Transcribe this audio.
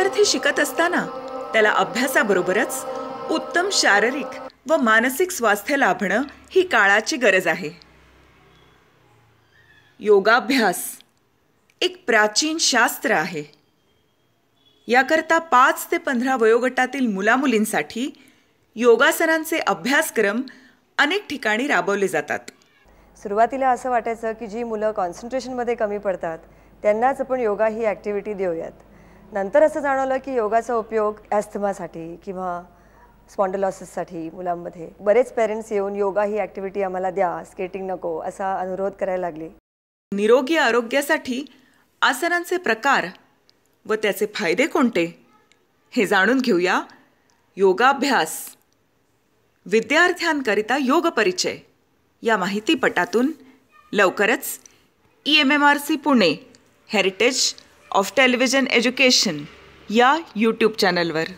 विद्यार्थी शिकत असताना त्याला अभ्यासाबरोबरच उत्तम शारीरिक व मानसिक स्वास्थ्य लाभणं ही काळाची गरज आहे योगाभ्यास एक प्राचीन शास्त्र आहे याकरता पाच ते पंधरा वयोगटातील मुलामुलींसाठी योगासनांचे अभ्यासक्रम अनेक ठिकाणी राबवले जातात सुरुवातीला असं वाटायचं की जी मुलं कॉन्सन्ट्रेशनमध्ये कमी पडतात त्यांनाच आपण योगा ही ॲक्टिव्हिटी देऊयात नंतर असं जाणवलं की योगाचा उपयोग ॲस्थमासाठी किंवा स्पॉन्डलॉसिससाठी मुलांमध्ये बरेच पेरेंट्स येऊन योगा ही ॲक्टिव्हिटी आम्हाला द्या स्केटिंग नको असा अनुरोध करायला लागले निरोगी आरोग्यासाठी आसनांचे प्रकार व त्याचे फायदे कोणते हे जाणून घेऊया योगाभ्यास विद्यार्थ्यांकरिता योग परिचय या माहितीपटातून लवकरच E M M R C Pune heritage of television education या यूट्यूब चॅनलवर